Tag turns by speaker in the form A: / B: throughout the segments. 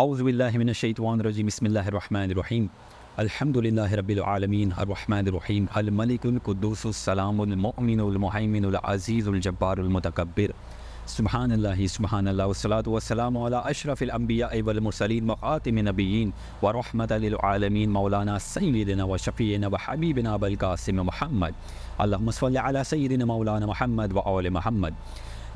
A: أعوذ بالله من الشيطان الرجيم بسم الله الرحمن الرحيم الحمد لله رب العالمين الرحمن الرحيم الملك القدوس السلام المؤمن المهيمن العزيز الجبار المتكبر سبحان الله سبحان الله والصلاة والسلام على أشرف الأنبياء والمرسلين وخاتم النبيين ورحمة للعالمين مولانا سيدنا وشفينا وحبيبنا بالقاسم محمد اللهم صل على سيدنا مولانا محمد وآل محمد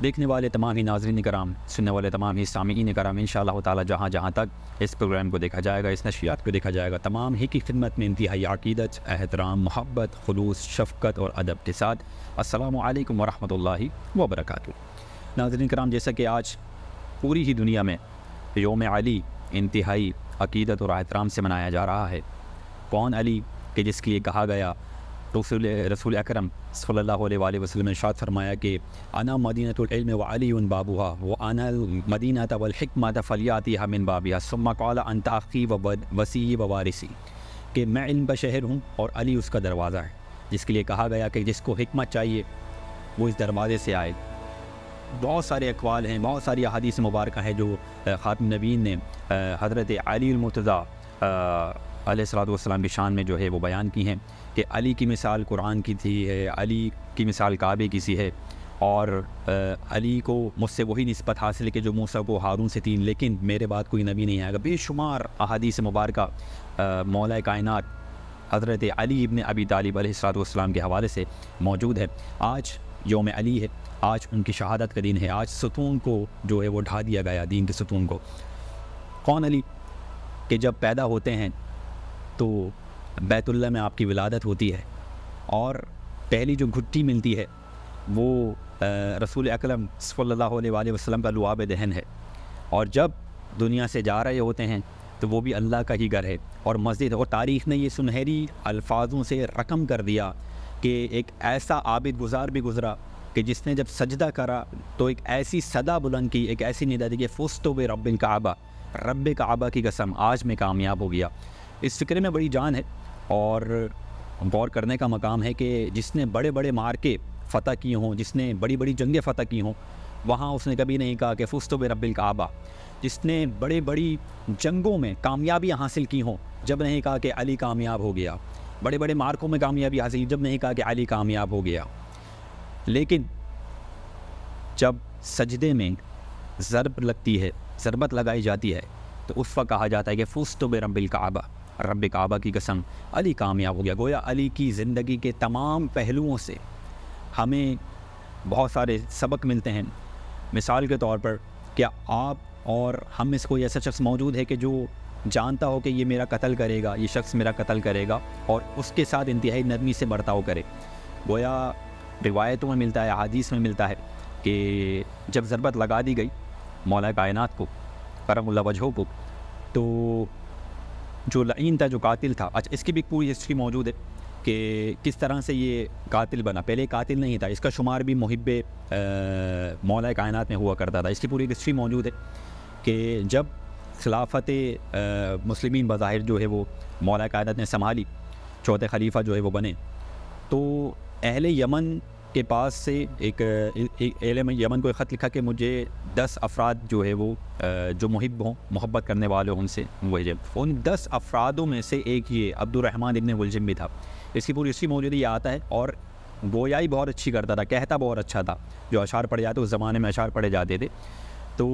A: देखने वाले तमाम ही नाजरन कराम सुनने वाले तमाम ही सामीन कराम इन ताला जहाँ जहाँ तक इस प्रोग्राम को देखा जाएगा इस नशियात को देखा जाएगा तमाम ही की खिदमत में इंतहाई अकीदत एहतराम मोहब्बत खलूस शफकत और अदब के साथ असलकम वरहि वबरक नाजरन कराम जैसा कि आज पूरी ही दुनिया में योम अली इंतहाई अकीदत और एहतराम से मनाया जा रहा है कौन अली के जिसके लिए कहा गया रसूल रसूल अकरम सल्ला वसलम ने शाद फरमाया कि आना मदीनतम व अली उन व आना मदीना तवलहकमा तफलियाती हमिन बाबिया सुम्मा कौला व वसी व वारसी कि मैं इल्म का शहर हूँ और अली उसका दरवाज़ा है जिसके लिए कहा गया कि जिसको हमत चाहिए वो इस दरवाज़े से आए बहुत सारे अकवाल हैं बहुत सारी अहदीस मुबारक हैं जो ख़ातम नबीन ने हज़रत अली अलैहिस्सलाम की शान में जो है वो बयान की हैं कि अली की मिसाल कुरान की थी है अली की मिसाल काबे की सी है और आ, अली को मुझसे वही नस्बत हासिल है कि जो मूसा को हारून से तीन लेकिन मेरे बाद कोई नबी नहीं आएगा बेशुमार से मुबारक मौला कायनत हज़रत अली इबन अबी तालिब अलीसलाम के हवाले से मौजूद है आज योम अली है आज उनकी शहादत का दिन है आज सतून को जो है वो ढा दिया गया दीन के सतून को कौन अली के जब पैदा होते हैं तो बैतुल्ला में आपकी विलादत होती है और पहली जो घुट्टी मिलती है वो रसूल अकलम सल्ला वसलम का लुआब दहन है और जब दुनिया से जा रहे होते हैं तो वो भी अल्लाह का ही घर है और मस्जिद और तारीख़ ने ये सुनहरी अल्फाजों से रकम कर दिया कि एक ऐसा आबिद गुजार भी गुज़रा कि जिसने जब सजदा करा तो एक ऐसी सदा बुलंद की एक ऐसी निदा दी कि फ़ुस्त व रबिन काबा रब काबा की कसम आज मैं कामयाब हो गया इस फ़िक्र में बड़ी जान है और गौर करने का मकाम है कि जिसने बड़े बड़े मार्के फ़तह किए हों जिसने बड़ी बड़ी जंगें फ़तह की हों वहाँ उसने कभी नहीं कहा कि फ़ुस्त रबिल काबा जिसने बड़े बड़ी जंगों में कामयाबी हासिल की हों जब नहीं कहा कि अली कामयाब हो गया बड़े बड़े मार्कों में कामयाबी हासिल जब नहीं कहा कि अली कामयाब हो गया लेकिन जब सजदे में ज़रब लगती है ज़रबत लगाई जाती है तो उस वक्त कहा जाता है कि फ़ुस्त रबिल काबा रब काबा की कसम अली कामयाब हो गया गोया अली की ज़िंदगी के तमाम पहलुओं से हमें बहुत सारे सबक मिलते हैं मिसाल के तौर पर क्या आप और हम इस कोई ऐसा शख्स मौजूद है कि जो जानता हो कि ये मेरा कत्ल करेगा ये शख्स मेरा कत्ल करेगा और उसके साथ इंतहाई नरमी से बर्ताव करे गोया रिवायतों में मिलता है हदीस में मिलता है कि जब ज़रबत लगा दी गई मौला कायनात को करमल्ला वजहों को तो जो लईन था जो कातिल था अच्छा इसकी भी पूरी हिस्ट्री मौजूद है कि किस तरह से ये कातिल बना पहले कातिल नहीं था इसका शुमार भी मुहब मौल कायन में हुआ करता था इसकी पूरी हिस्ट्री मौजूद है कि जब खिलाफत मुस्लिम बज़ाहिर जो है वो मौला कायनत ने संभाली चौथे खलीफा जो है वो बने तो अहल यमन के पास से एक एल एम यमन को एक ख़त लिखा कि मुझे दस अफराद जो है वो जो मुहब हों मोहब्बत करने वाले हों उनसे मुझे उन दस अफरादों में से एक ये अब्दुलरहमान इबन वलजम भी था इसकी पूरी इसी मौजूद ये आता है और गोयाई बहुत अच्छी करता था कहता बहुत अच्छा था जो अशार पढ़े जाते उस ज़माने में अशार पढ़े जाते थे तो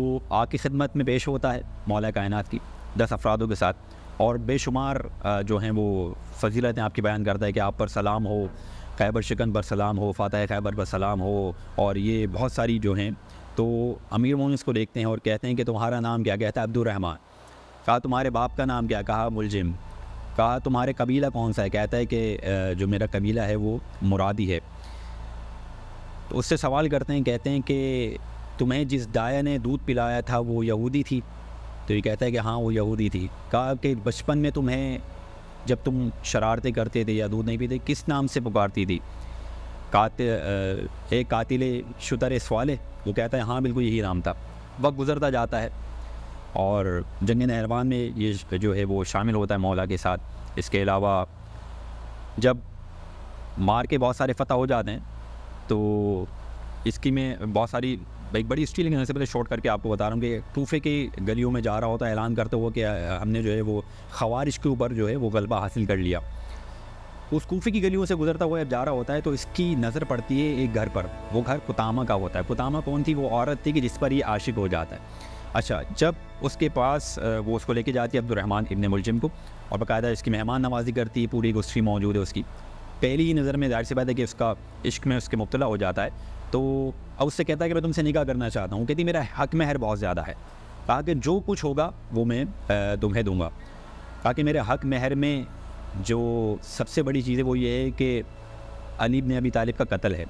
A: आपकी खिदमत में पेश होता है मौला कायन की दस अफरादों के साथ और बेशुमार जो हैं वो फजीलतें आपकी बयान करता है कि आप पर सलाम हो खैबर शिकन बर सलाम हो फात खैबर बर सलाम हो और ये बहुत सारी जो हैं तो अमीर मोमिन इसको देखते हैं और कहते हैं कि तुम्हारा नाम क्या कहता है अब्दुलरहमान कहा तुम्हारे बाप का नाम क्या कहा मुलजिम कहा तुम्हारे कबीला कौन सा है कहता है कि जो मेरा कबीला है वो मुरादी है तो उससे सवाल करते हैं कहते हैं कि तुम्हें जिस दाया ने दूध पिलाया था वो यहूदी थी तो ये कहता है कि हाँ वो यहूदी थी कहा कि बचपन में तुम्हें जब तुम शरारतें करते थे या दूध नहीं पीते किस नाम से पुकारती थी कात एक कातिल शुतर सवाल वो कहता है हाँ बिल्कुल यही नाम था वक्त गुजरता जाता है और जंग नहरवान में ये जो है वो शामिल होता है मौला के साथ इसके अलावा जब मार के बहुत सारे फतह हो जाते हैं तो इसकी में बहुत सारी एक बड़ी स्टीलिंग होने से पहले शॉर्ट करके आपको बता रहा हूँ कि कूफे की गलियों में जा रहा होता है ऐलान करते हुए कि हमने जो है वो खवारिश के ऊपर जो है वो गलबा हासिल कर लिया उस कूफे की गलियों से गुजरता हुआ जब जा रहा होता है तो इसकी नज़र पड़ती है एक घर पर वो घर कुतामा का होता है कुतामा कौन थी वो औरत थी कि जिस पर ये आशिक हो जाता है अच्छा जब उसके पास वो उसको लेके जाती है अब्दुलरहमान इबन मुलजिम को और बाकायदा इसकी मेहमान नवाजी करती है पूरी गुस्सी मौजूद है उसकी पहली ही नज़र में जाहिर सी बात है कि उसका इश्क में उसके मुबतला हो जाता है तो अब उससे कहता है कि मैं तुमसे निकाह करना चाहता हूँ कहती मेरा हक महर बहुत ज़्यादा है कहा कि जो कुछ होगा वो मैं तुम्हें दूँगा कहा कि मेरे हक महर में जो सबसे बड़ी चीज़ है वो ये है कि अलीब ने अभी तालिब का कत्ल है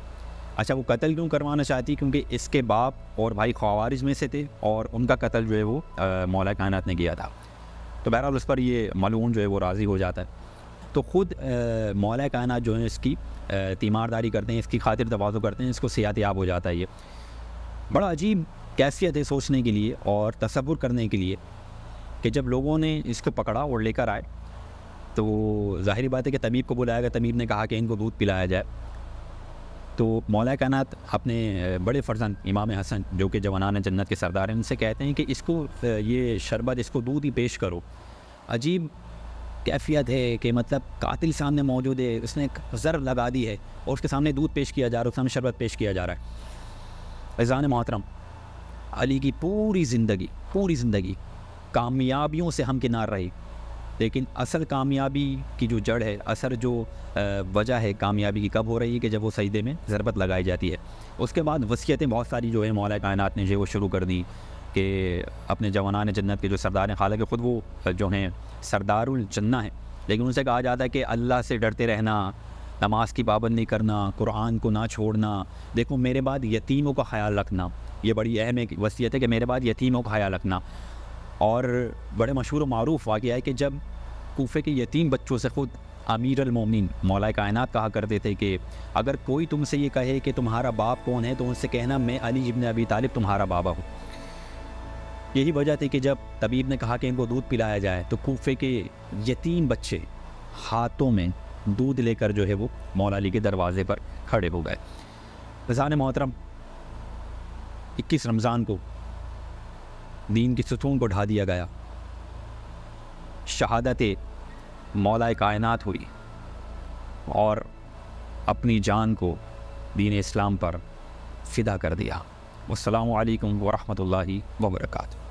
A: अच्छा वो कत्ल क्यों करवाना चाहती क्योंकि इसके बाप और भाई खवारिज में से थे और उनका कत्ल जो है वो मौला कायनात ने किया था तो बहरहाल उस पर ये मलून जो है वो राज़ी हो जाता है तो ख़ुद मौला कायनत जो है इसकी तीमारदारी करते हैं इसकी खातिर तोज़ु करते हैं इसको सियात याब हो जाता है ये बड़ा अजीब कैफियत है सोचने के लिए और तस्वुर करने के लिए कि जब लोगों ने इसको पकड़ा और लेकर आए तो ज़ाहिर बात है कि तमीब को बुलाया गया तमीब ने कहा कि इनको दूध पिलाया जाए तो मौला कायनत अपने बड़े फर्जन इमाम हसन जो कि जवाना जन्नत के सरदार हैं उनसे कहते हैं कि इसको ये शरबत इसको दूध ही पेश करो अजीब कैफियत है कि मतलब कातिल सामने मौजूद है उसने एक ज़र लगा दी है और उसके सामने दूध पेश किया जा रहा है उसके सामने शरबत पेश किया जा रहा है ऐज़ान मोहतरम अली की पूरी ज़िंदगी पूरी ज़िंदगी कामयाबियों से हम किनार रही लेकिन असल कामयाबी की जो जड़ है असर जो वजह है कामयाबी की कब हो रही है कि जब वो सजदे में ज़रबत लगाई जाती है उसके बाद वसीयतें बहुत सारी जो है मौला कायनात ने जो वो शुरू कर दी कि अपने जवानान जन्नत के जो सरदार हैं हालांकि ख़ुद वो जो हैं सरदारजन्ना हैं लेकिन उनसे कहा जाता है कि अल्लाह से डरते रहना नमाज की पाबंदी करना कुरान को ना छोड़ना देखो मेरे बाद यतीमों का ख्याल रखना ये बड़ी अहम एक वसीयत है कि मेरे बाद यतीमों का ख्याल रखना और बड़े मशहूर व मरूफ़ वाक़ है कि जब कोफे के यतीम बच्चों से ख़ुद अमीर अलमोमिन मौला कायनात कहा करते थे कि अगर कोई तुमसे ये कहे कि तुम्हारा बाप कौन है तो उनसे कहना मैं अली जिबन अबी तालिब तुम्हारा बाबा हूँ यही वजह थी कि जब तबीब ने कहा कि इनको दूध पिलाया जाए तो कोफे के यतीम बच्चे हाथों में दूध लेकर जो है वो मौला के दरवाज़े पर खड़े हो गए रजान मोहतरम इक्कीस रमज़ान को दीन के सतून को ढा दिया गया शहादत मौला कायनात हुई और अपनी जान को दीन इस्लाम पर फ़िदा कर दिया अल्लाम वरहमल वर्का